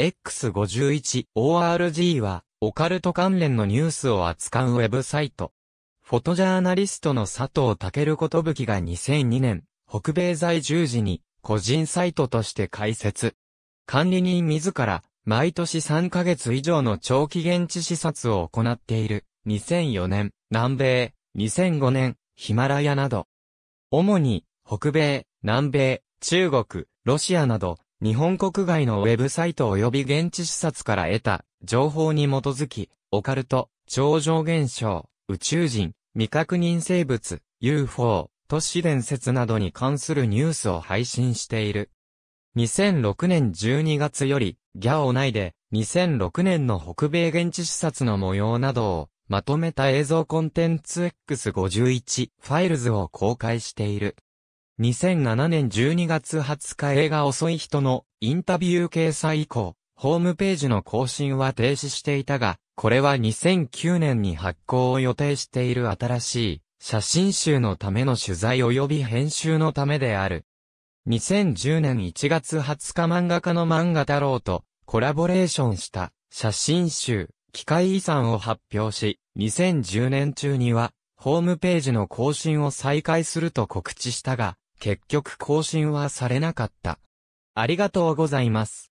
X51ORG は、オカルト関連のニュースを扱うウェブサイト。フォトジャーナリストの佐藤健ことぶきが2002年、北米在住時に、個人サイトとして開設。管理人自ら、毎年3ヶ月以上の長期現地視察を行っている。2004年、南米、2005年、ヒマラヤなど。主に、北米、南米、中国、ロシアなど、日本国外のウェブサイト及び現地視察から得た情報に基づき、オカルト、超常現象、宇宙人、未確認生物、UFO、都市伝説などに関するニュースを配信している。2006年12月より、ギャオ内で、2006年の北米現地視察の模様などを、まとめた映像コンテンツ X51 ファイルズを公開している。2007年12月20日映画遅い人のインタビュー掲載以降、ホームページの更新は停止していたが、これは2009年に発行を予定している新しい写真集のための取材及び編集のためである。2010年1月20日漫画家の漫画太郎とコラボレーションした写真集、機械遺産を発表し、2010年中にはホームページの更新を再開すると告知したが、結局更新はされなかった。ありがとうございます。